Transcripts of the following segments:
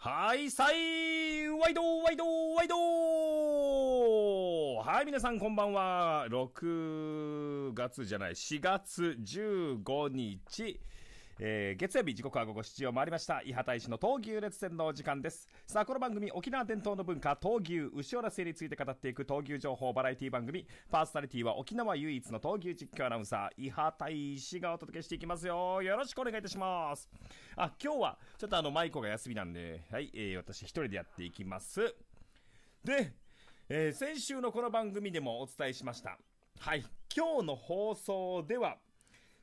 はい、さい、ワイド、ワイド、ワイドはい、皆さんこんばんは。6月じゃない、4月15日。えー、月曜日時刻は午後7時を回りました。伊波大使の闘牛列戦のお時間です。さあ、この番組、沖縄伝統の文化、闘牛、牛尾らについて語っていく闘牛情報バラエティ番組、パーソナリティは沖縄唯一の闘牛実況アナウンサー、伊波大使がお届けしていきますよ。よろしくお願いいたします。あ、今日は、ちょっとあの、舞子が休みなんで、はい、えー、私一人でやっていきます。で、えー、先週のこの番組でもお伝えしました。はい、今日の放送では、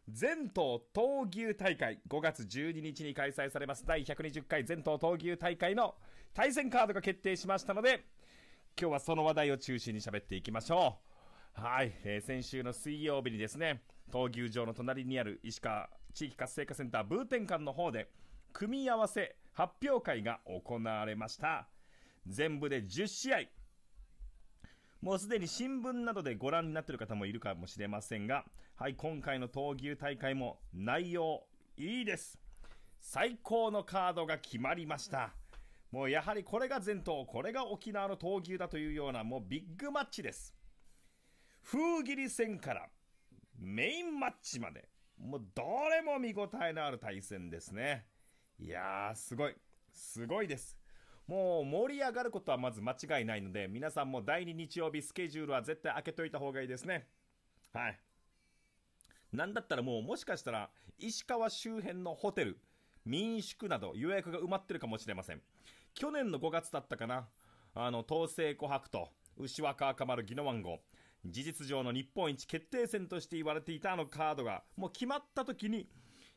全島闘牛大会5月12日に開催されます第120回全島闘牛大会の対戦カードが決定しましたので、今日はその話題を中心に喋っていきましょう。はい、えー、先週の水曜日にですね、闘牛場の隣にある石川地域活性化センターブーテン館の方で、組み合わせ発表会が行われました。全部で10試合。もうすでに新聞などでご覧になっている方もいるかもしれませんが、はい、今回の闘牛大会も内容いいです。最高のカードが決まりました。もうやはりこれが全頭、これが沖縄の闘牛だというようなもうビッグマッチです。風切り戦からメインマッチまで、もうどれも見応えのある対戦ですね。いやー、すごい。すごいです。もう盛り上がることはまず間違いないので、皆さんも第2日曜日スケジュールは絶対開けといた方がいいですね。はい。なんだったらもうもしかしたら石川周辺のホテル、民宿など予約が埋まってるかもしれません。去年の5月だったかな、あの、東西琥珀と牛若赤丸宜野湾号、事実上の日本一決定戦として言われていたあのカードが、もう決まった時に、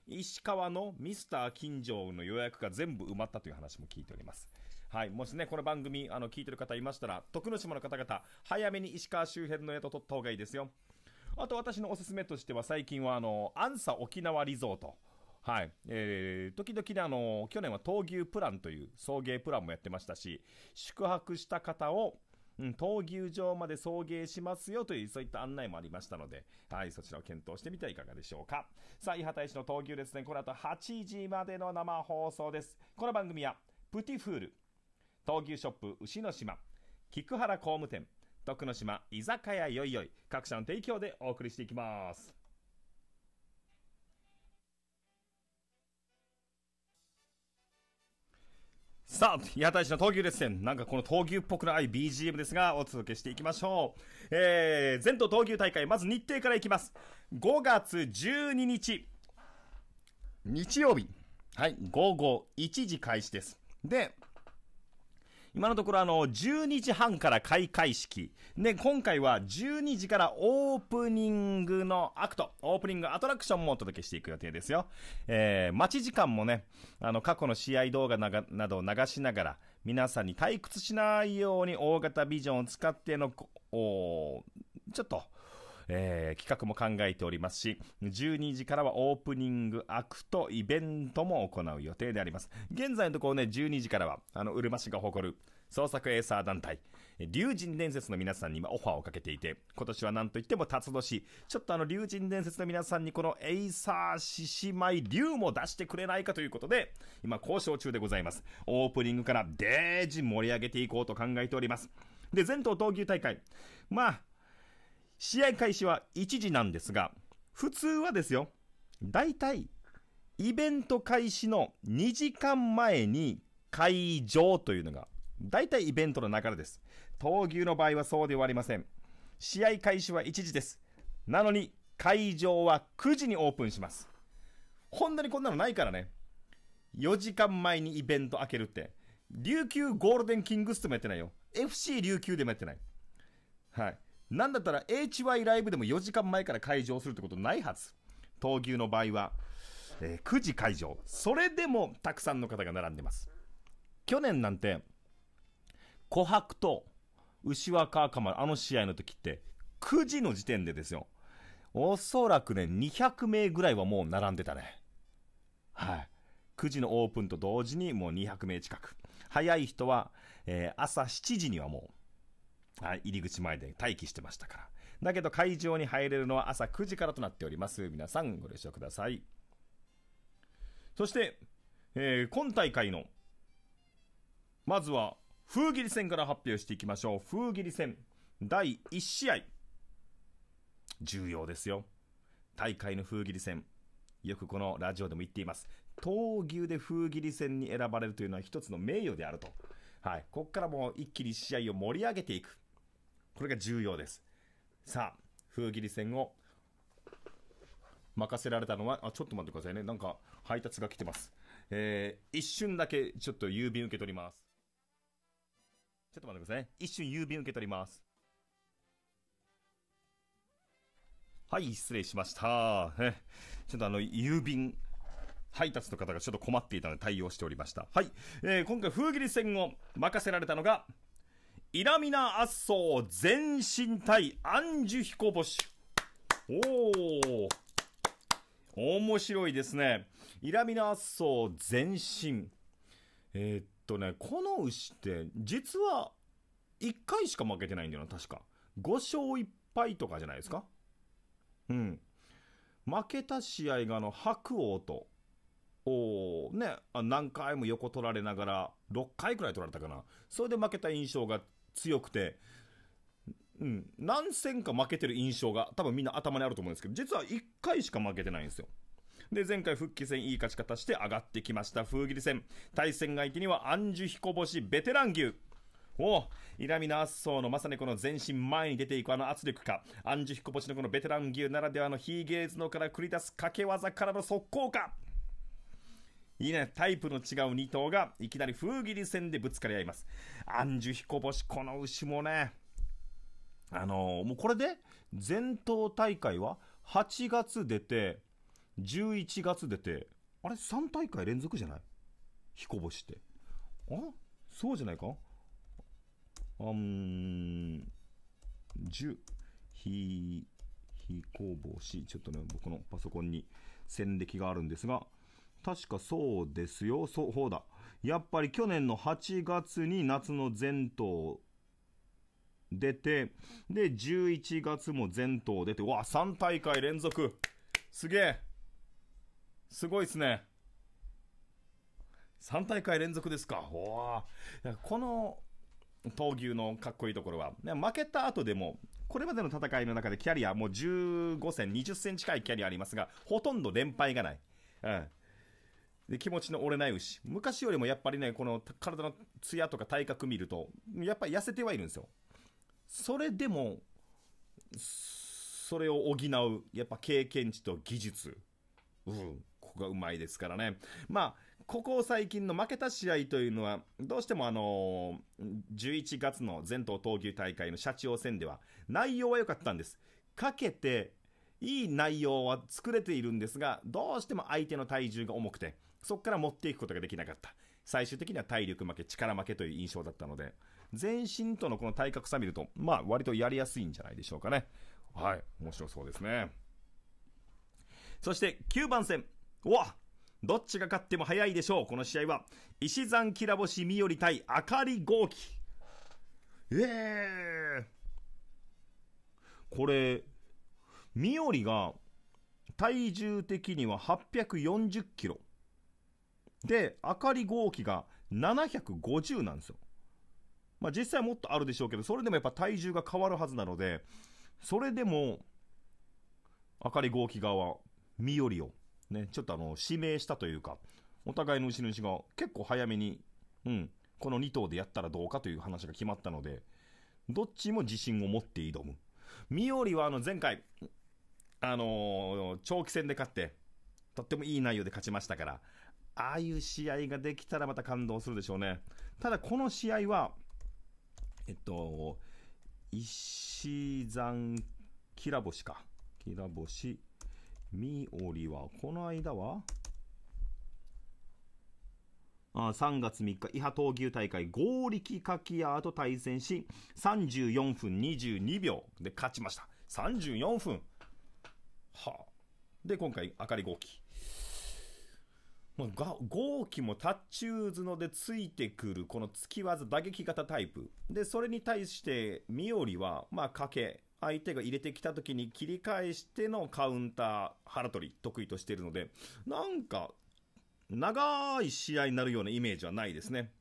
石川のミスター金城の予約が全部埋まったという話も聞いております。はい。もしね、この番組、あの、聞いてる方いましたら、徳之島の方々、早めに石川周辺の宿を取った方がいいですよ。あと私のおすすめとしては最近はあの、アンサ沖縄リゾート。はい。えー、時々あの、去年は闘牛プランという送迎プランもやってましたし、宿泊した方を、うん、闘牛場まで送迎しますよという、そういった案内もありましたので、はい、そちらを検討してみてはいかがでしょうか。さあ、伊畑使の闘牛ですね、この後8時までの生放送です。この番組は、プティフール、闘牛ショップ牛の島、菊原工務店、徳之島居酒屋よいよい各社の提供でお送りしていきます。さあ、八幡市の闘牛列戦。なんかこの闘牛っぽくない BGM ですが、お届けしていきましょう。えー、全都闘牛大会、まず日程からいきます。5月12日、日曜日。はい、午後1時開始です。で、今のところあの、12時半から開会式。で、今回は12時からオープニングのアクト、オープニングアトラクションもお届けしていく予定ですよ。えー、待ち時間もね、あの、過去の試合動画ななどを流しながら、皆さんに退屈しないように大型ビジョンを使っての、おちょっと、えー、企画も考えておりますし、12時からはオープニングアクト、イベントも行う予定であります。現在のところね、12時からは、あの、うるま市が誇る、創作エーサー団体、竜神伝説の皆さんに今オファーをかけていて、今年は何といっても辰年、ちょっとあの竜神伝説の皆さんにこのエイサー獅子舞竜も出してくれないかということで、今交渉中でございます。オープニングからデージ盛り上げていこうと考えております。で、全島闘牛大会。まあ、試合開始は1時なんですが、普通はですよ、大体、イベント開始の2時間前に会場というのが、大体イベントの流れです。闘牛の場合はそうではありません。試合開始は1時です。なのに、会場は9時にオープンします。ほんとにこんなのないからね。4時間前にイベント開けるって。琉球ゴールデンキングスでもやってないよ。FC 琉球でもやってない。はい。なんだったら HY ライブでも4時間前から会場するってことないはず。闘牛の場合は、えー、9時会場。それでもたくさんの方が並んでます。去年なんて、琥珀と牛若赤丸、あの試合の時って、9時の時点でですよ。おそらくね、200名ぐらいはもう並んでたね。はい。9時のオープンと同時にもう200名近く。早い人は、えー、朝7時にはもうはい、入り口前で待機してましたから。だけど会場に入れるのは朝9時からとなっております。皆さんご了承ください。そして、えー、今大会の、まずは、風切り戦から発表していきましょう。風切り戦、第1試合。重要ですよ。大会の風切り戦。よくこのラジオでも言っています。闘牛で風切り戦に選ばれるというのは一つの名誉であると。はい。ここからもう一気に試合を盛り上げていく。これが重要です。さあ、封切り戦を任せられたのは、あ、ちょっと待ってくださいね。なんか配達が来てます。えー、一瞬だけちょっと郵便受け取ります。ちょっと待ってくださいね。一瞬郵便受け取ります。はい、失礼しました。ちょっとあの、郵便配達の方がちょっと困っていたので対応しておりました。はい。えー、今回、封切り戦を任せられたのが、イラミナ圧走全身対アンジュヒコボシおお面白いですねイラミナ圧走全身えー、っとねこの牛って実は1回しか負けてないんだよな確か5勝1敗とかじゃないですかうん負けた試合があの白鵬とおね、何回も横取られながら、6回くらい取られたかな、それで負けた印象が強くて、うん、何戦か負けてる印象が多分みんな頭にあると思うんですけど、実は1回しか負けてないんですよ。で、前回復帰戦いい勝ち方して上がってきました。風切り戦。対戦相手にはアンジュ彦星ベテラン牛。おお、イラミナ圧層のまさにこの全身前に出ていくあの圧力か、アンジュ彦星のこのベテラン牛ならではのヒーゲーズのから繰り出す掛け技からの速攻か。いいね、タイプの違う2頭がいきなり封切り戦でぶつかり合います。アンジュ彦星、この牛もね、あのー、もうこれで、全頭大会は8月出て、11月出て、あれ ?3 大会連続じゃない彦星って。あそうじゃないかうん、十、ひ、ひこぼし。ちょっとね、僕のパソコンに戦歴があるんですが、確かそうですよ。そうだ。やっぱり去年の8月に夏の全島出て、で、11月も全島出て、わ、3大会連続。すげえ。すごいっすね。3大会連続ですか。おこの、闘牛のかっこいいところは、ね、負けた後でも、これまでの戦いの中でキャリアもう15戦、20戦近いキャリアありますが、ほとんど連敗がない。うん。で、気持ちの折れない牛。昔よりもやっぱりね、この体のツヤとか体格見ると、やっぱり痩せてはいるんですよ。それでも、それを補う、やっぱ経験値と技術。うん。ここがうまいですからね。まあ、ここ最近の負けた試合というのは、どうしてもあのー、11月の全頭闘牛大会の社長戦では、内容は良かったんです。かけて、いい内容は作れているんですが、どうしても相手の体重が重くて、そこから持っていくことができなかった。最終的には体力負け、力負けという印象だったので、全身とのこの体格差見ると、まあ割とやりやすいんじゃないでしょうかね。はい、面白そうですね。そして9番戦。うわどっちが勝っても早いでしょう。この試合は、石山きらぼしみより対あかり豪輝。ええー、これ、みよりが、体重的には840キロ。で、明かり号機が750なんですよ。まあ実際もっとあるでしょうけど、それでもやっぱ体重が変わるはずなので、それでも、明かり号機側は、身寄りを、ね、ちょっとあの、指名したというか、お互いの牛主が結構早めに、うん、この2頭でやったらどうかという話が決まったので、どっちも自信を持って挑む。身寄りはあの、前回、あのー、長期戦で勝って、とってもいい内容で勝ちましたから、ああいう試合ができたらまた感動するでしょうね。ただこの試合は、えっと、石山きらぼしか。きらぼし、みおりは、この間は、あ3月3日、伊波闘牛大会、合力かきやと対戦し、34分22秒で勝ちました。34分はあ。で、今回、あかり5期。もう号機もタッチューズのでついてくる、この突き技、打撃型タイプ。で、それに対して、ミオリは、まあ、賭け。相手が入れてきた時に切り返してのカウンター、腹取り、得意としているので、なんか、長い試合になるようなイメージはないですね。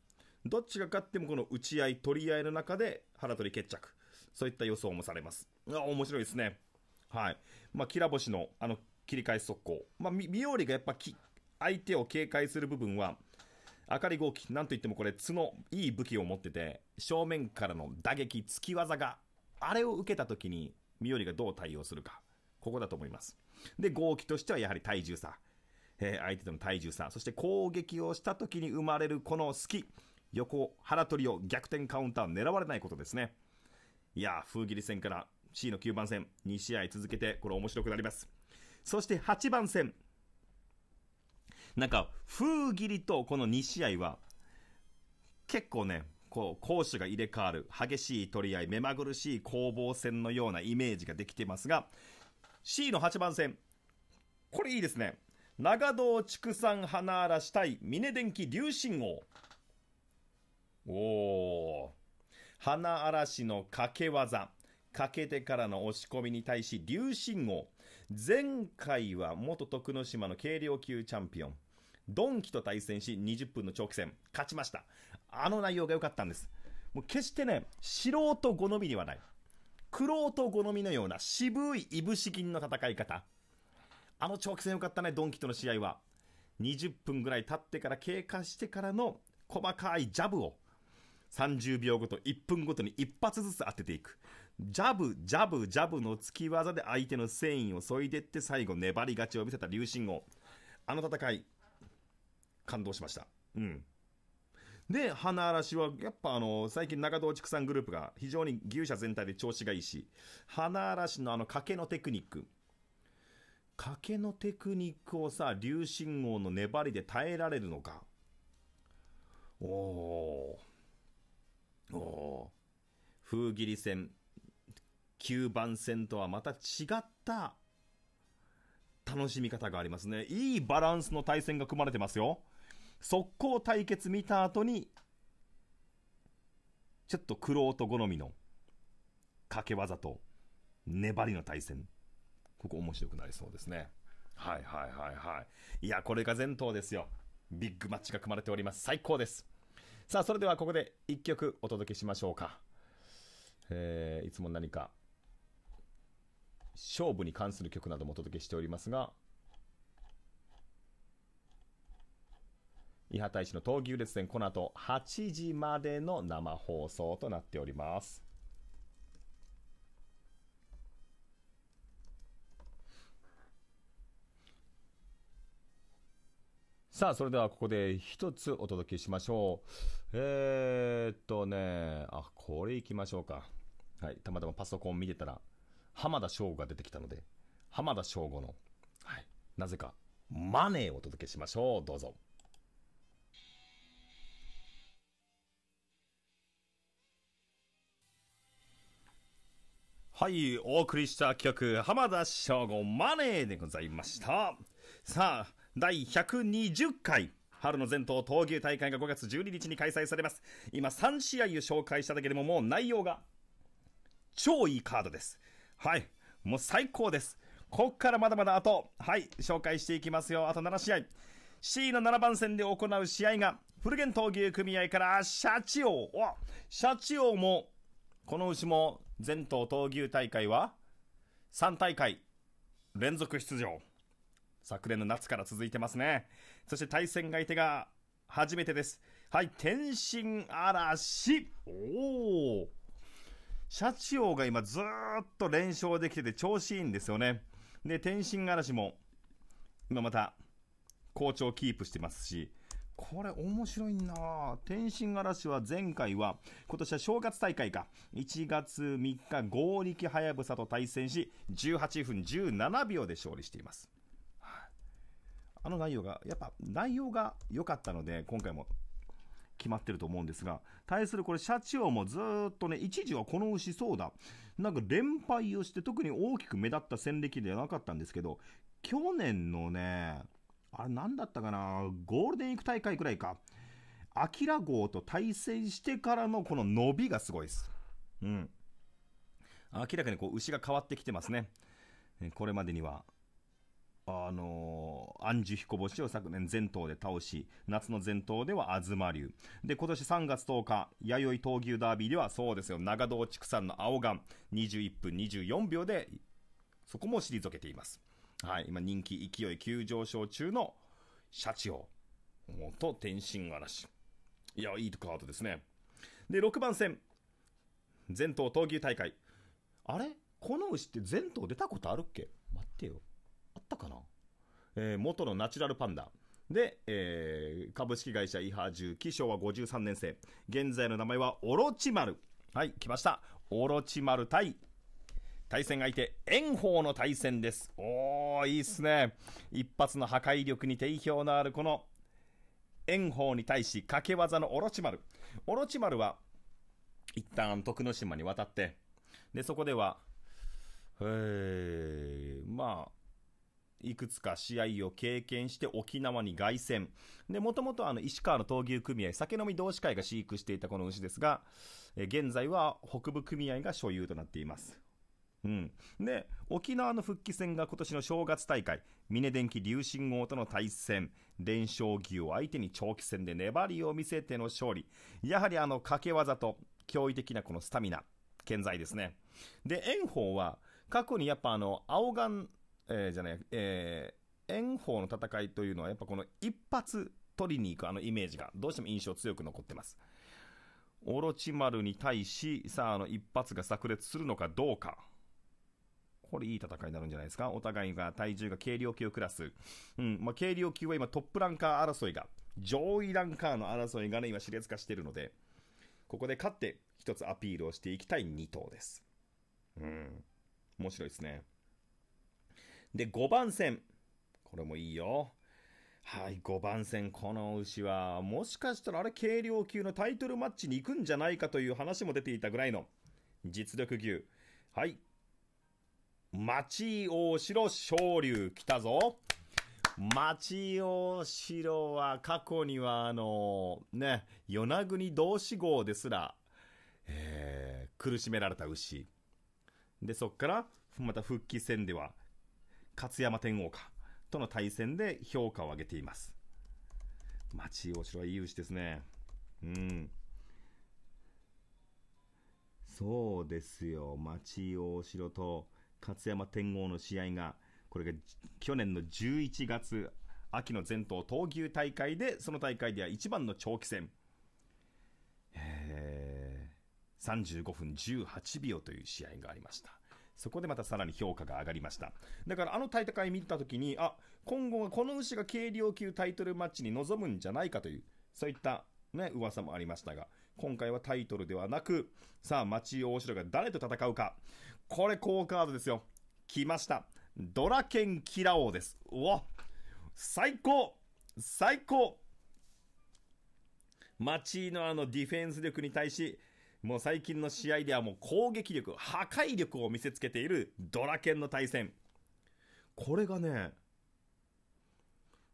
どっちが勝ってもこの打ち合い、取り合いの中で腹取り決着。そういった予想もされます。あ面白いですね。はい。まあ、キラ星のあの切り返し速攻。まあ、ミオリがやっぱ相手を警戒する部分は、明かり号機、なんといってもこれ、角、いい武器を持ってて、正面からの打撃、突き技が、あれを受けた時に、ミオリがどう対応するか。ここだと思います。で、号機としてはやはり体重差。えー、相手との体重差。そして攻撃をした時に生まれるこの隙。横、腹取りを逆転カウンター狙われないことですね。いやー、風切り戦から C の9番戦、2試合続けて、これ面白くなります。そして8番戦、なんか、封切りとこの2試合は、結構ね、こう、攻守が入れ替わる、激しい取り合い、目まぐるしい攻防戦のようなイメージができてますが、C の8番戦、これいいですね。長堂畜産花嵐対峰電機龍神王。おー。花嵐の掛け技。かけてからの押し込みに対し、龍神王。前回は元徳之島の軽量級チャンピオン。ドンキと対戦し20分の長期戦、勝ちました。あの内容が良かったんです。もう決してね、素人好みではない。苦労と好みのような渋いいぶし銀の戦い方。あの長期戦良かったね、ドンキとの試合は。20分ぐらい経ってから経過してからの細かいジャブを30秒ごと、1分ごとに一発ずつ当てていく。ジャブ、ジャブ、ジャブの突き技で相手の繊維を削いでって最後粘り勝ちを見せた龍神王。あの戦い、感動しました。うん。で、花嵐は、やっぱあの、最近中藤畜産グループが非常に牛舎全体で調子がいいし、花嵐のあの、賭けのテクニック。賭けのテクニックをさ、流信号の粘りで耐えられるのか。おー。おー。風切り戦、9番戦とはまた違った楽しみ方がありますね。いいバランスの対戦が組まれてますよ。速攻対決見た後に、ちょっと苦労と好みの掛け技と粘りの対戦。ここ面白くなりそうですね。はいはいはいはい。いや、これが前頭ですよ。ビッグマッチが組まれております。最高です。さあ、それではここで1曲お届けしましょうか。えー、いつも何か、勝負に関する曲などもお届けしておりますが、伊波大使の闘牛列伝、この後8時までの生放送となっております。さあ、それではここで一つお届けしましょう。えー、っとね、あ、これいきましょうか。はい、たまたまパソコン見てたら、浜田省吾が出てきたので、浜田省吾の、はい、なぜか、マネーをお届けしましょう。どうぞ。はい、お送りした企画、浜田省吾マネーでございました。さあ、第120回。春の全島闘牛大会が5月12日に開催されます。今3試合を紹介しただけでももう内容が超いいカードです。はい。もう最高です。こっからまだまだあと、はい、紹介していきますよ。あと7試合。C の7番戦で行う試合が、フルゲン闘牛組合からシャチオシャチオも、この牛も全島闘牛大会は3大会連続出場。昨年の夏から続いてますね。そして対戦相手が初めてです。はい、天津嵐。おお。シャチオウが今ずっと連勝できてて調子いいんですよね。で、天津嵐も今また好調キープしてますし、これ面白いな天津嵐は前回は、今年は正月大会か。1月3日、合力はやぶさと対戦し、18分17秒で勝利しています。あの内容が、やっぱ内容が良かったので、今回も決まってると思うんですが、対するこれ、社長もずっとね、一時はこの牛そうだ。なんか連敗をして特に大きく目立った戦歴ではなかったんですけど、去年のね、あれ何だったかなゴールデンウィーク大会くらいか。アキラ号と対戦してからのこの伸びがすごいです。うん。明らかにこう牛が変わってきてますね。これまでには、あのー、安寿彦星を昨年全頭で倒し、夏の全頭では東流。で、今年3月10日、弥生闘牛ダービーではそうですよ、長堂畜産の青岩、21分24秒で、そこも退けています。はい、今人気勢い急上昇中のシャチホウと天津嵐。いや、いいカードですね。で、6番戦。全頭闘牛大会。あれこの牛って全頭出たことあるっけ待ってよ。あったかなえー、元のナチュラルパンダ。で、えー、株式会社イハ重機昭和53年生。現在の名前はオロチマル。はい、来ました。オロチマル対対戦相手、炎鵬の対戦です。おー、いいっすね。一発の破壊力に定評のあるこの炎鵬に対し掛け技のオロチマル。オロチマルは、一旦徳之島に渡って、で、そこでは、えー、まあ、いくつか試合を経験して沖縄に凱旋。で、もともとあの、石川の闘牛組合、酒飲み同士会が飼育していたこの牛ですが、え現在は北部組合が所有となっています。うん。で、沖縄の復帰戦が今年の正月大会、峰電機流信号との対戦、連勝牛を相手に長期戦で粘りを見せての勝利。やはりあの掛け技と驚異的なこのスタミナ、健在ですね。で、炎鵬は、過去にやっぱあの、青ガえー、じゃない、えー、炎鵬の戦いというのはやっぱこの一発取りに行くあのイメージがどうしても印象強く残ってます。オロチマルに対し、さあ、あの一発が炸裂するのかどうか。これいい戦いになるんじゃないですかお互いが体重が軽量級クラス。うん。まあ、軽量級は今トップランカー争いが、上位ランカーの争いがね、今熾烈化しているので、ここで勝って一つアピールをしていきたい2頭です。うん。面白いですね。で、5番戦。これもいいよ。はい、5番戦、この牛は、もしかしたらあれ軽量級のタイトルマッチに行くんじゃないかという話も出ていたぐらいの実力牛。はい、町大城昇龍来たぞ。町大城は過去にはあの、ね、与那国同志号ですら、えー、苦しめられた牛。で、そっから、また復帰戦では、勝山天皇か、との対戦で評価を上げています。町大城はいい牛ですね。うん。そうですよ。町大城と、勝山天皇の試合が、これが去年の11月、秋の全島闘牛大会で、その大会では一番の長期戦。え35分18秒という試合がありました。そこでまたさらに評価が上がりました。だからあの大会見たときに、あ、今後はこの牛が軽量級タイトルマッチに臨むんじゃないかという、そういったね、噂もありましたが、今回はタイトルではなく、さあ、町大城が誰と戦うか。これ、好カードですよ。来ました。ドラケンキラ王です。うわ最高最高町のあのディフェンス力に対し、もう最近の試合ではもう攻撃力、破壊力を見せつけているドラケンの対戦。これがね、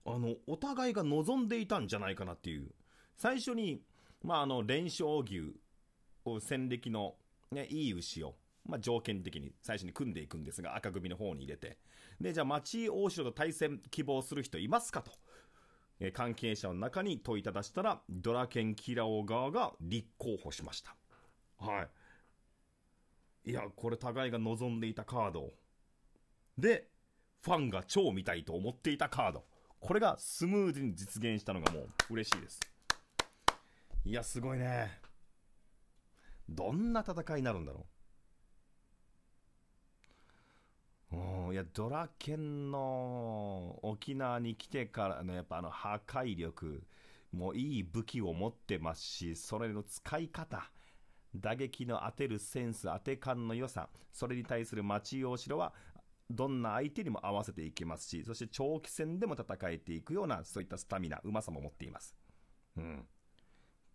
あの、お互いが望んでいたんじゃないかなっていう。最初に、まあ、あの、連勝牛を戦歴の、ね、いい牛を、まあ、条件的に最初に組んでいくんですが、赤組の方に入れて。で、じゃあ、町大城と対戦希望する人いますかと。え関係者の中に問いただしたら、ドラケンキラオ側が立候補しました。はい。いや、これ互いが望んでいたカードで、ファンが超見たいと思っていたカード。これがスムーズに実現したのがもう嬉しいです。いや、すごいね。どんな戦いになるんだろう。いや、ドラケンの沖縄に来てからのやっぱあの破壊力、もういい武器を持ってますし、それの使い方、打撃の当てるセンス、当て感の良さ、それに対する町大城は、どんな相手にも合わせていけますし、そして長期戦でも戦えていくような、そういったスタミナ、うまさも持っています。うん。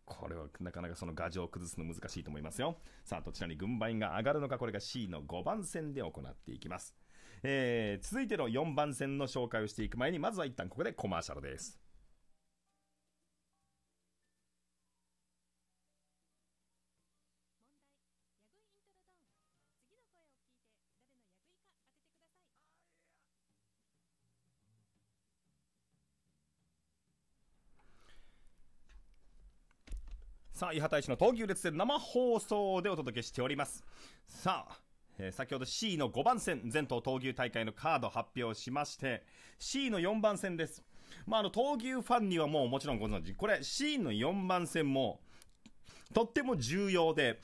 これはなかなかその牙城を崩すの難しいと思いますよ。さあ、どちらに軍配が上がるのか、これが C の5番線で行っていきます。えー、続いての4番線の紹介をしていく前に、まずは一旦ここでコマーシャルです。さあ、伊波大使の東急列線生放送でお届けしております。さあ、えー、先ほど C の5番線、全島闘牛大会のカード発表しまして、C の4番線です。まあ、あの、闘牛ファンにはもうもちろんご存知。これ、C の4番線も、とっても重要で、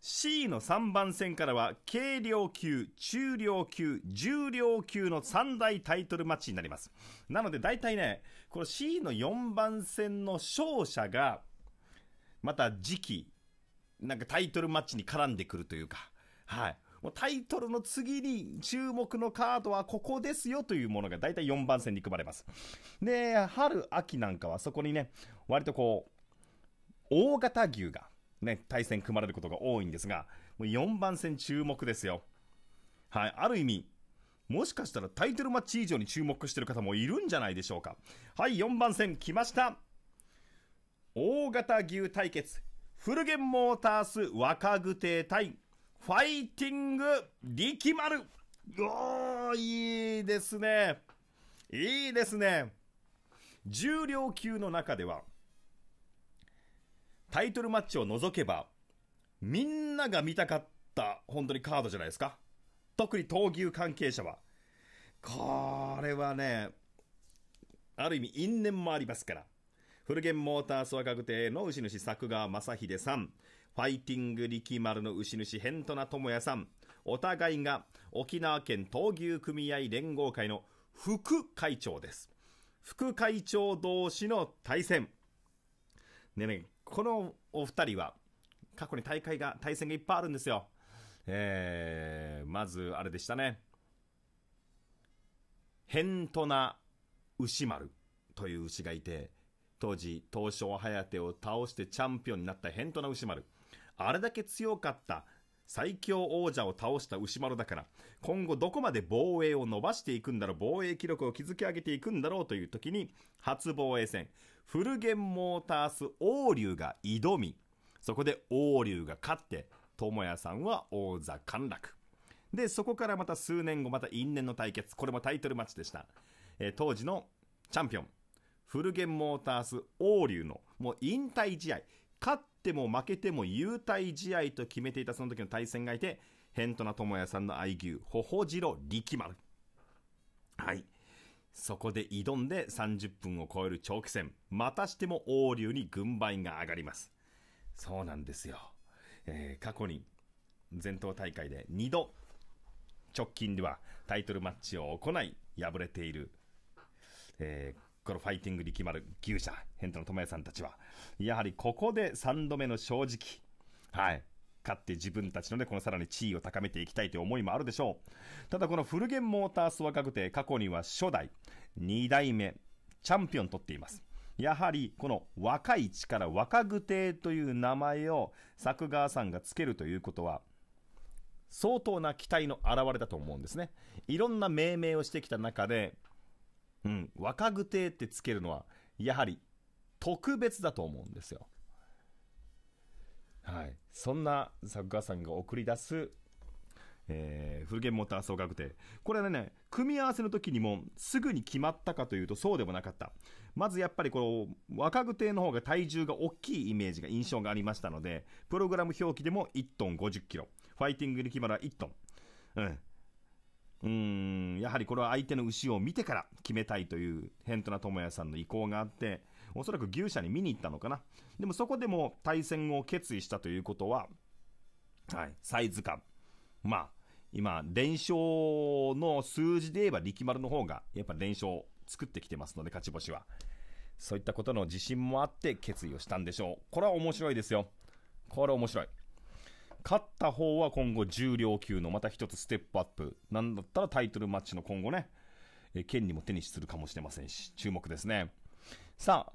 C の3番線からは、軽量級、中量級、重量級の3大タイトルマッチになります。なので大体ね、この C の4番線の勝者が、また時期、なんかタイトルマッチに絡んでくるというか、はい。もうタイトルの次に注目のカードはここですよというものが大体4番線に組まれます。で、春、秋なんかはそこにね、割とこう、大型牛がね、対戦組まれることが多いんですが、もう4番戦注目ですよ。はい、ある意味、もしかしたらタイトルマッチ以上に注目してる方もいるんじゃないでしょうか。はい、4番戦来ました。大型牛対決、フルゲンモータース若具亭対、ファイティング力丸。おいいですね。いいですね。重量級の中では、タイトルマッチを除けば、みんなが見たかった本当にカードじゃないですか。特に闘牛関係者は。これはね、ある意味因縁もありますから。フルゲンモータースワ確定の牛主作川正秀さん、ファイティング力丸の牛主ヘントナ智也さん、お互いが沖縄県闘牛組合連合会の副会長です。副会長同士の対戦。でね、このお二人は、過去に大会が、対戦がいっぱいあるんですよ。えー、まず、あれでしたね。ヘントナ牛丸という牛がいて、当時、東証颯を倒してチャンピオンになったヘントな牛丸。あれだけ強かった最強王者を倒した牛丸だから、今後どこまで防衛を伸ばしていくんだろう、防衛記録を築き上げていくんだろうという時に、初防衛戦、フルゲンモータース王竜が挑み、そこで王竜が勝って、智也さんは王座陥落。で、そこからまた数年後、また因縁の対決、これもタイトルマッチでした。えー、当時のチャンピオン、フルゲンモータース王龍のもう引退試合勝っても負けても優待試合と決めていたその時の対戦がいてヘントナ智也さんの愛牛ほほじろ力丸はいそこで挑んで30分を超える長期戦またしても王龍に軍配が上がりますそうなんですよ、えー、過去に全東大会で2度直近ではタイトルマッチを行い敗れている、えー、このファイティング力丸、牛舎、ヘントの友也さんたちは、やはりここで3度目の正直、はい、勝って自分たちのね、このさらに地位を高めていきたいという思いもあるでしょう。ただこのフルゲンモータース若くて、過去には初代、2代目、チャンピオンとっています。やはり、この若い力、若具亭という名前を作川さんがつけるということは、相当な期待の表れだと思うんですね。いろんな命名をしてきた中で、うん、若具てってつけるのは、やはり特別だと思うんですよ。はい。そんな作家さんが送り出す、えー、フルゲームモーター総額亭。これはね、組み合わせの時にもすぐに決まったかというとそうでもなかった。まずやっぱりこの若具定の方が体重が大きいイメージが、印象がありましたので、プログラム表記でも1トン50キロ。ファイティング力丸は1トン。うん。うん、やはりこれは相手の牛を見てから決めたいという、ヘントナ智也さんの意向があって、おそらく牛舎に見に行ったのかな。でもそこでも対戦を決意したということは、はい、サイズ感。まあ、今、連勝の数字で言えば力丸の方が、やっぱ連勝を作ってきてますので、勝ち星は。そういったことの自信もあって決意をしたんでしょう。これは面白いですよ。これ面白い。勝った方は今後重量級のまた一つステップアップ。なんだったらタイトルマッチの今後ね、え権利も手にするかもしれませんし、注目ですね。さあ、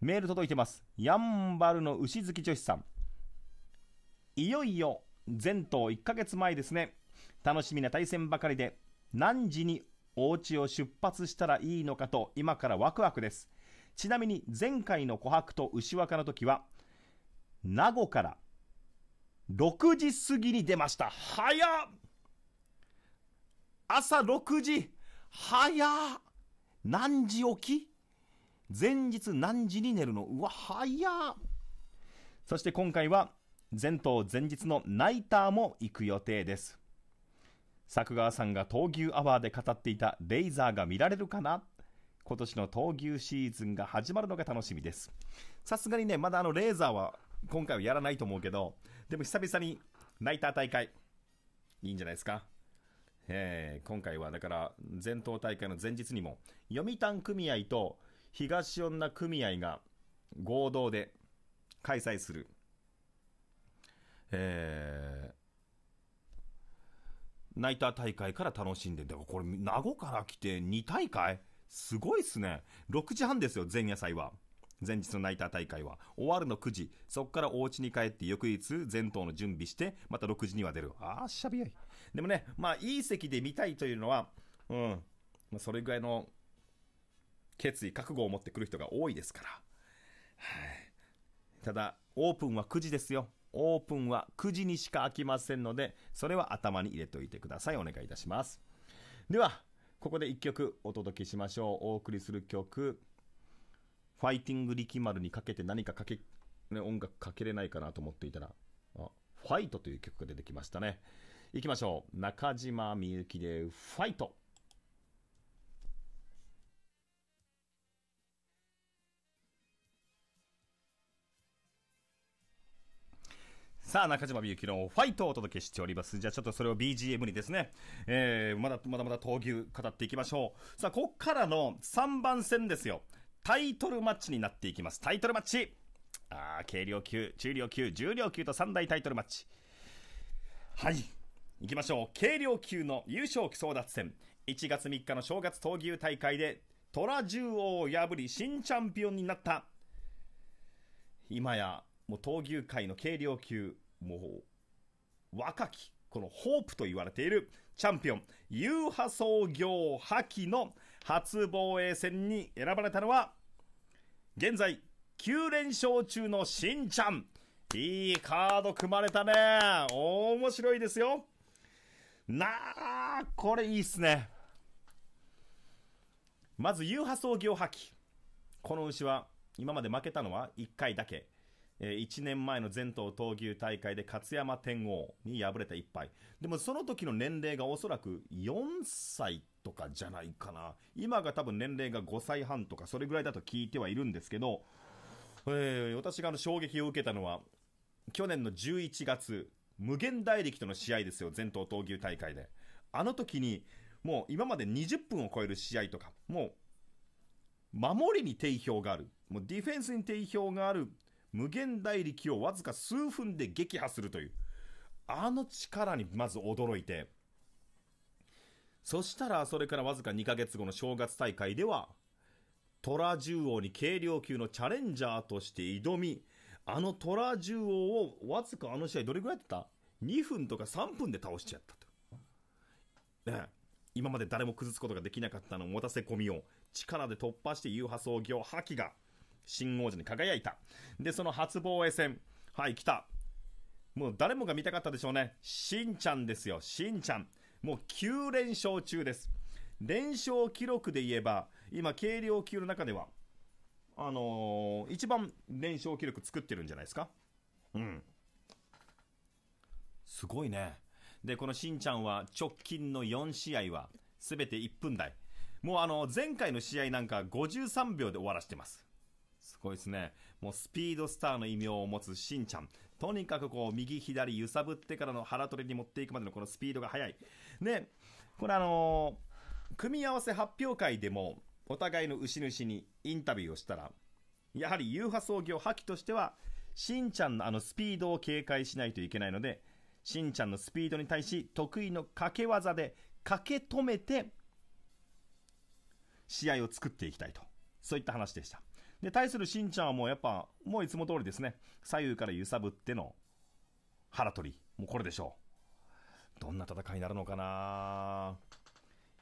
メール届いてます。やんばるの牛月女子さん。いよいよ、前頭1ヶ月前ですね。楽しみな対戦ばかりで、何時にお家を出発したらいいのかと、今からワクワクです。ちなみに、前回の琥珀と牛若の時は、名護から6時過ぎに出ました。早っ朝6時早っ何時起き前日何時に寝るのうわ、早っそして今回は、前頭前日のナイターも行く予定です。作川さんが闘牛アワーで語っていたレイザーが見られるかな今年の闘牛シーズンが始まるのが楽しみです。さすがにね、まだあのレーザーは今回はやらないと思うけど、でも久々にナイター大会、いいんじゃないですか。えー、今回はだから全島大会の前日にも読谷組合と東女組合が合同で開催する、えー、ナイター大会から楽しんででもこれ名護から来て2大会すごいっすね6時半ですよ前夜祭は前日のナイター大会は終わるの9時そこからお家に帰って翌日全頭の準備してまた6時には出るああしゃべりでもねまあいい席で見たいというのはうん、まあ、それぐらいの決意覚悟を持ってくる人が多いですからはいただオープンは9時ですよオープンは9時にしか開きませんのでそれは頭に入れておいてくださいお願いいたしますではここで1曲お届けしましょうお送りする曲ファイティング力丸にかけて何かかけ、ね、音楽かけれないかなと思っていたら、あ、ファイトという曲が出てきましたね。いきましょう。中島みゆきでファイト。さあ、中島みゆきのファイトをお届けしております。じゃあちょっとそれを BGM にですね、えー、まだまだまだ闘牛語っていきましょう。さあ、こっからの3番戦ですよ。タイトルマッチになっていきます。タイトルマッチあ軽量級、中量級、重量級と3大タイトルマッチ。はい。行きましょう。軽量級の優勝旗争奪戦。1月3日の正月闘牛大会で、虎獣王を破り新チャンピオンになった。今や、もう闘牛界の軽量級、もう、若き、このホープと言われているチャンピオン、ユーハ創業破棄の初防衛戦に選ばれたのは、現在、9連勝中のしんちゃん。いいカード組まれたね。面白いですよ。なあ、これいいっすね。まず、ユーハ創を破棄。この牛は、今まで負けたのは1回だけ。え1年前の全頭闘牛大会で勝山天皇に敗れた1敗。でもその時の年齢がおそらく4歳とかじゃないかな。今が多分年齢が5歳半とかそれぐらいだと聞いてはいるんですけど、えー、私があの衝撃を受けたのは、去年の11月、無限大力との試合ですよ、全頭闘牛大会で。あの時に、もう今まで20分を超える試合とか、もう、守りに定評がある。もうディフェンスに定評がある無限大力をわずか数分で撃破するという、あの力にまず驚いて、そしたら、それからわずか2ヶ月後の正月大会では、虎獣王に軽量級のチャレンジャーとして挑み、あの虎獣王をわずかあの試合どれぐらいやってた ?2 分とか3分で倒しちゃったと。ね今まで誰も崩すことができなかったのを持たせ込みを力で突破して優波創業覇気が新王者に輝いた。で、その初防衛戦。はい、来た。もう誰もが見たかったでしょうね。しんちゃんですよ、しんちゃん。もう9連勝中です。連勝記録で言えば、今、軽量級の中では、あのー、一番連勝記録作ってるんじゃないですか。うん。すごいね。で、このしんちゃんは直近の4試合は、すべて1分台。もうあの、前回の試合なんか53秒で終わらせてます。すごいですね。もうスピードスターの異名を持つしんちゃん。とにかくこう、右左揺さぶってからの腹取りに持っていくまでのこのスピードが速い。で、これあのー、組み合わせ発表会でも、お互いの牛主にインタビューをしたら、やはりユー創業破棄としては、しんちゃんのあのスピードを警戒しないといけないので、しんちゃんのスピードに対し、得意の掛け技で駆け止めて、試合を作っていきたいと。そういった話でした。で、対するしんちゃんはもうやっぱ、もういつも通りですね。左右から揺さぶっての腹取り。もうこれでしょう。どんな戦いになるのかな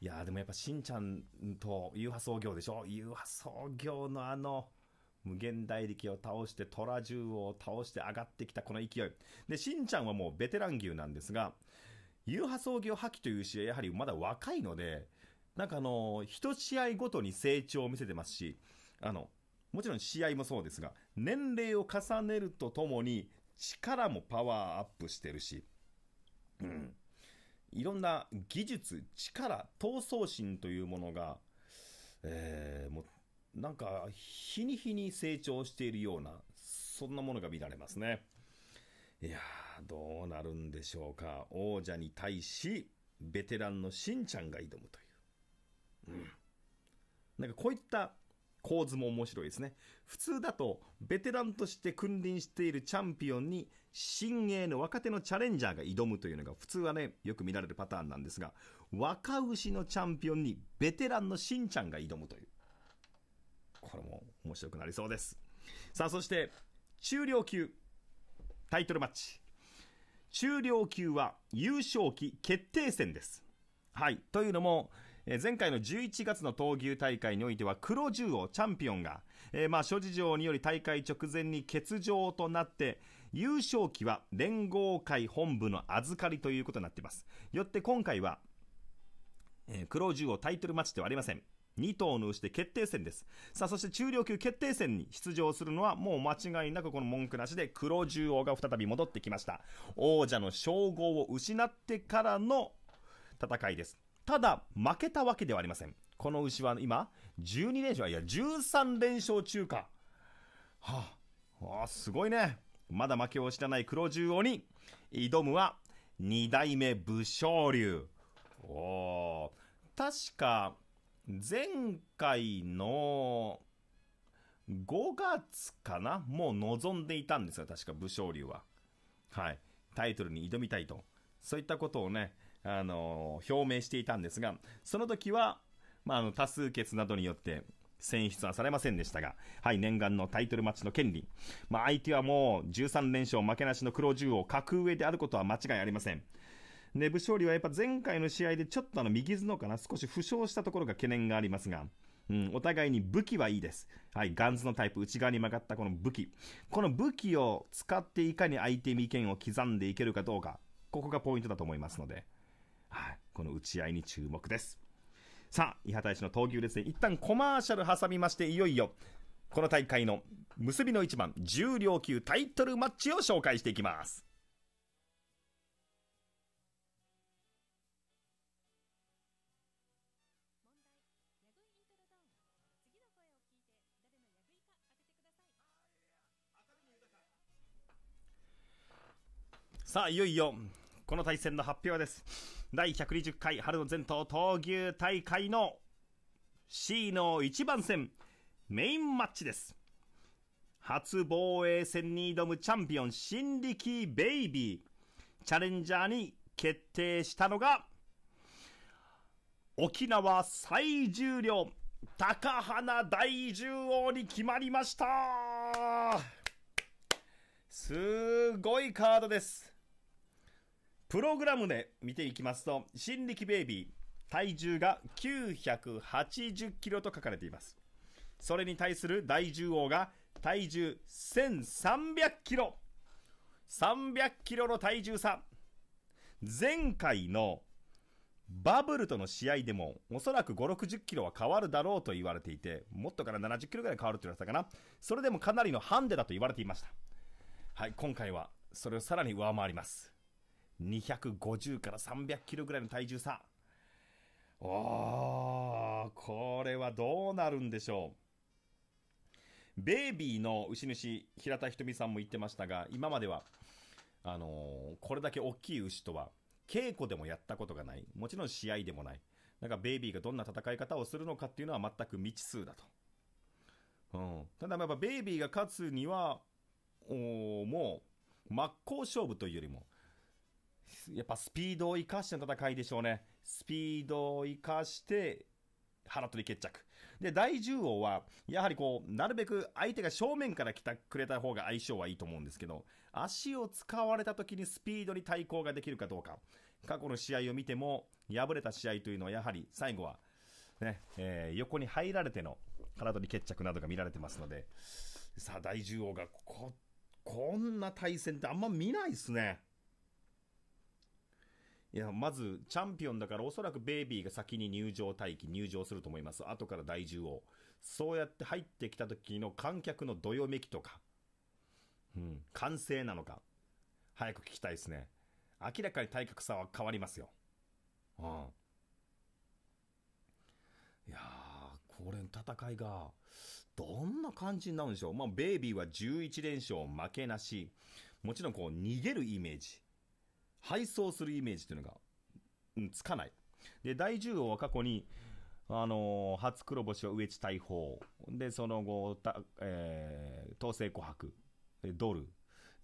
いやでもやっぱしんちゃんと遊波創業でしょ遊波創業のあの、無限大力を倒して、虎獣を倒して上がってきたこの勢い。で、しんちゃんはもうベテラン牛なんですが、遊波創業破棄という試合、やはりまだ若いので、なんかあの、一試合ごとに成長を見せてますし、あの、もちろん試合もそうですが、年齢を重ねるとともに、力もパワーアップしてるし、うん。いろんな技術、力、闘争心というものが、えー、もう、なんか、日に日に成長しているような、そんなものが見られますね。いやどうなるんでしょうか。王者に対し、ベテランのしんちゃんが挑むという。うん。なんかこういった構図も面白いですね。普通だと、ベテランとして君臨しているチャンピオンに、新鋭の若手のチャレンジャーが挑むというのが、普通はね、よく見られるパターンなんですが、若牛のチャンピオンに、ベテランのしんちゃんが挑むという。これも面白くなりそうです。さあ、そして、中量級、タイトルマッチ。中量級は優勝期決定戦です。はい。というのも、前回の11月の闘牛大会においては黒獣王チャンピオンが、えー、まあ諸事情により大会直前に欠場となって優勝旗は連合会本部の預かりということになっていますよって今回は、えー、黒獣王タイトルマッチではありません2頭の牛で決定戦です。さあ、そして中量級決定戦に出場するのはもう間違いなくこの文句なしで黒獣王が再び戻ってきました。王者の称号を失ってからの戦いです。ただ、負けたわけではありません。この牛は今、12連勝、いや、13連勝中か。はあ、あすごいね。まだ負けを知らない黒十王に挑むは、二代目武将流。お確か、前回の5月かなもう望んでいたんですよ。確か武将流は。はい。タイトルに挑みたいと。そういったことをね、あの表明していたんですが、その時は、まあ、あの、多数決などによって、選出はされませんでしたが、はい、念願のタイトルマッチの権利。まあ、相手はもう13連勝負けなしの黒10を格上であることは間違いありません。ね、武勝利はやっぱ前回の試合でちょっとあの右頭かな、少し負傷したところが懸念がありますが、うん、お互いに武器はいいです。はい、ガンズのタイプ、内側に曲がったこの武器。この武器を使っていかに相手に意見を刻んでいけるかどうか、ここがポイントだと思いますので。はい、この打ち合いに注目です。さあ、伊畑使の闘牛列で一旦コマーシャル挟みまして、いよいよ、この大会の結びの一番、重量級タイトルマッチを紹介していきます。さあいよいよこの対戦の発表です。第120回春の前頭闘牛大会の C の1番戦、メインマッチです。初防衛戦に挑むチャンピオン、新力ベイビー。チャレンジャーに決定したのが、沖縄最重量、高花大獣王に決まりましたすごいカードです。プログラムで見ていきますと、新力ベイビー、体重が980キロと書かれています。それに対する大獣王が体重1300キロ。300キロの体重差。前回のバブルとの試合でも、おそらく5、60キロは変わるだろうと言われていて、もっとから70キロぐらい変わるって言われたかな。それでもかなりのハンデだと言われていました。はい、今回はそれをさらに上回ります。250から300キロぐらいの体重差。おー、これはどうなるんでしょう。ベイビーの牛主、平田瞳さんも言ってましたが、今までは、あのー、これだけ大きい牛とは、稽古でもやったことがない。もちろん試合でもない。なんかベイビーがどんな戦い方をするのかっていうのは全く未知数だと。うん。ただやっぱベイビーが勝つには、おもう、真っ向勝負というよりも、やっぱスピードを生かしての戦いでしょうね。スピードを生かして、腹取り決着。で、大獣王は、やはりこう、なるべく相手が正面から来たくれた方が相性はいいと思うんですけど、足を使われた時にスピードに対抗ができるかどうか。過去の試合を見ても、敗れた試合というのはやはり最後は、ね、えー、横に入られての腹取り決着などが見られてますので、さあ、大獣王がこ、こんな対戦ってあんま見ないですね。いや、まず、チャンピオンだから、おそらくベイビーが先に入場待機、入場すると思います。後から第10王。そうやって入ってきた時の観客のどよめきとか、うん、歓声なのか、早く聞きたいですね。明らかに体格差は変わりますよ。うん。いやー、これの戦いが、どんな感じになるんでしょう。まあ、ベイビーは11連勝負けなし。もちろん、こう、逃げるイメージ。配送するイメージというのが、うん、つかない。で、第10号は過去に、あのー、初黒星は上地大砲。で、その後、たえー、統制琥珀、ドル、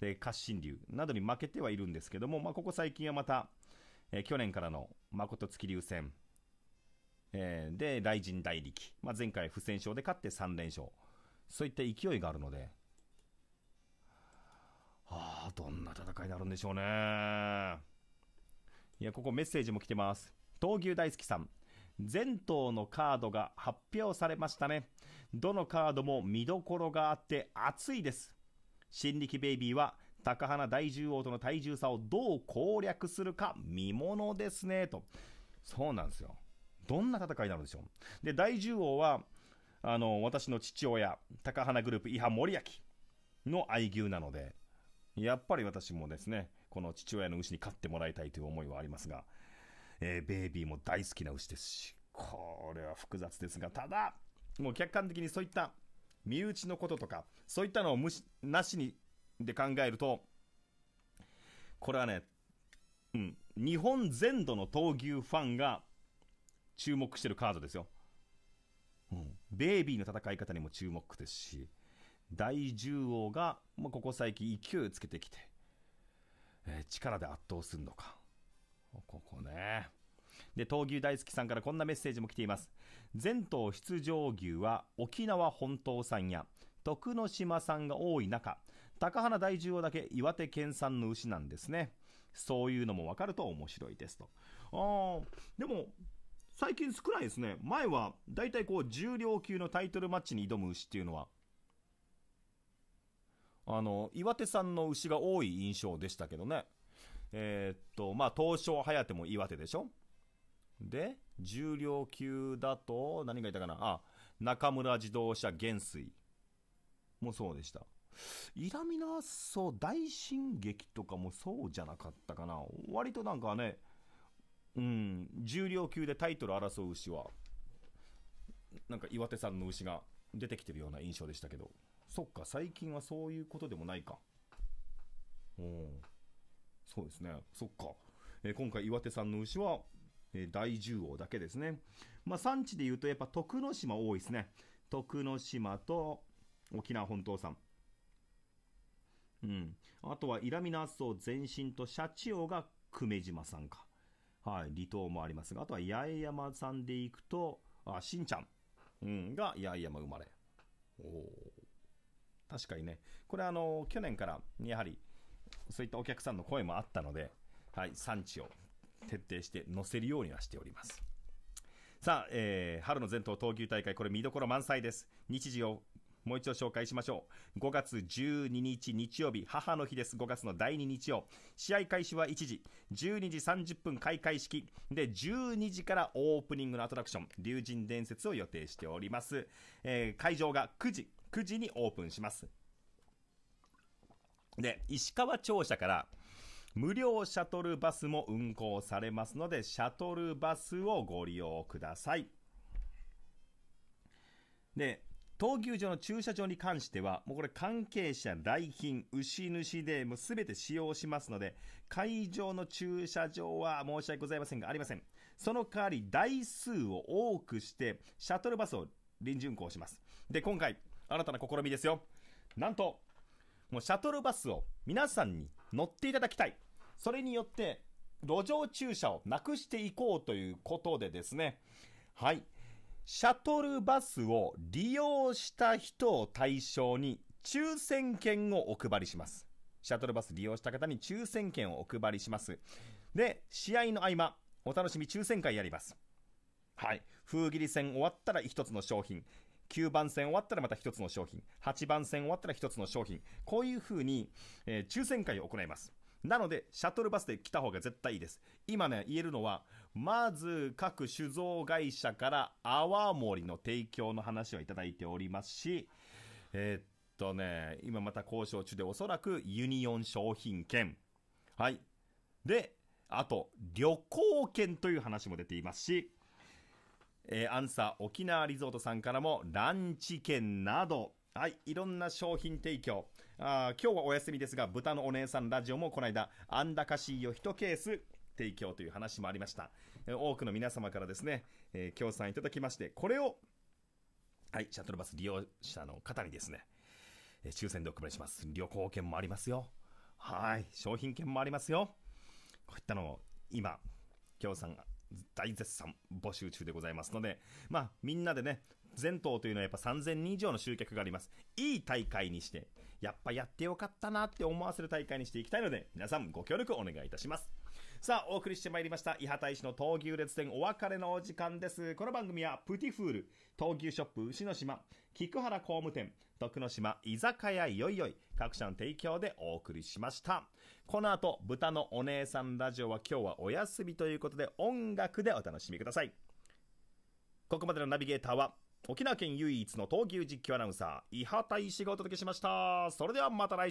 で、褐新竜などに負けてはいるんですけども、まあ、ここ最近はまた、えー、去年からの誠月流戦、えー、で、雷神大力。まあ、前回不戦勝で勝って3連勝。そういった勢いがあるので、ああ、どんな戦いになるんでしょうね。いや、ここメッセージも来てます。闘牛大好きさん。全頭のカードが発表されましたね。どのカードも見どころがあって熱いです。新力ベイビーは高花大獣王との体重差をどう攻略するか見ものですね、と。そうなんですよ。どんな戦いになるんでしょう。で、大獣王は、あの、私の父親、高花グループ、伊波森明の愛牛なので、やっぱり私もですね、この父親の牛に飼ってもらいたいという思いはありますが、えー、ベイビーも大好きな牛ですし、これは複雑ですが、ただ、もう客観的にそういった身内のこととか、そういったのを無視、なしに、で考えると、これはね、うん、日本全土の闘牛ファンが注目してるカードですよ。うん、ベイビーの戦い方にも注目ですし、大獣王が、まあ、ここ最近勢いをつけてきて、えー、力で圧倒するのか。ここね。で、闘牛大好きさんからこんなメッセージも来ています。全島出場牛は沖縄本島産や徳之島産が多い中、高原大獣王だけ岩手県産の牛なんですね。そういうのもわかると面白いですと。あでも、最近少ないですね。前は、だいたいこう、重量級のタイトルマッチに挑む牛っていうのは、あの、岩手産の牛が多い印象でしたけどね。えー、っと、まあ、東証早手も岩手でしょで、重量級だと、何がいたかなあ、中村自動車元帥もそうでした。イラミナーう大進撃とかもそうじゃなかったかな。割となんかね、うん、重量級でタイトル争う牛は、なんか岩手産の牛が出てきてるような印象でしたけど。そっか、最近はそういうことでもないか。うん。そうですね。そっか。えー、今回岩手産の牛は、えー、大獣王だけですね。まあ産地で言うとやっぱ徳之島多いですね。徳之島と沖縄本島産。うん。あとはイラミナッソ全身とシャチオが久米島産か。はい。離島もありますが、あとは八重山産で行くと、あ、しんちゃん。うん。が八重山生まれ。おお。確かにね、これあの、去年からやはり、そういったお客さんの声もあったので、はい、産地を徹底して載せるようにはしております。さあ、えー、春の全島投球大会、これ見どころ満載です。日時をもう一度紹介しましょう。5月12日日曜日、母の日です。5月の第2日曜。試合開始は1時、12時30分開会式。で、12時からオープニングのアトラクション、竜神伝説を予定しております。えー、会場が9時、9時にオープンします。で、石川庁舎から無料シャトルバスも運行されますので、シャトルバスをご利用ください。で、闘牛場の駐車場に関しては、もうこれ関係者、来賓、牛主でもう全て使用しますので、会場の駐車場は申し訳ございませんがありません。その代わり台数を多くして、シャトルバスを臨時運行します。で、今回、新たな試みですよ。なんと、もうシャトルバスを皆さんに乗っていただきたい。それによって、路上駐車をなくしていこうということでですね、はい。シャトルバスを利用した人を対象に抽選券をお配りします。シャトルバス利用した方に抽選券をお配りします。で、試合の合間、お楽しみ抽選会やります。はい。風切り戦終わったら一つの商品。9番線終わったらまた1つの商品、8番線終わったら1つの商品、こういうふうに、えー、抽選会を行います。なので、シャトルバスで来た方が絶対いいです。今ね、言えるのは、まず各酒造会社から泡盛の提供の話をいただいておりますし、えー、っとね、今また交渉中でおそらくユニオン商品券。はい。で、あと、旅行券という話も出ていますし、えー、アンサー沖縄リゾートさんからもランチ券などはい、いろんな商品提供。あ今日はお休みですが、豚のお姉さんラジオもこの間、あんだかしいよ1ケース提供という話もありました。多くの皆様からですね、えー、協賛いただきまして、これを、はい、シャトルバス利用者の方にですね、えー、抽選でお配りします。旅行券もありますよ。はい、商品券もありますよ。こういったのを今、協賛大絶賛募集中でございますので、まあ、みんなでね、全島というのはやっぱ3000人以上の集客があります。いい大会にして、やっぱやってよかったなって思わせる大会にしていきたいので、皆さんご協力お願いいたします。さあ、お送りしてまいりました、伊大使の闘牛列店お別れのお時間です。この番組は、プティフール、闘牛ショップ牛の島、菊原工務店、徳之島、居酒屋いよいよい、各社の提供でお送りしました。この後、豚のお姉さんラジオは今日はお休みということで、音楽でお楽しみください。ここまでのナビゲーターは、沖縄県唯一の闘牛実況アナウンサー、伊大石がお届けしました。それではまた来週。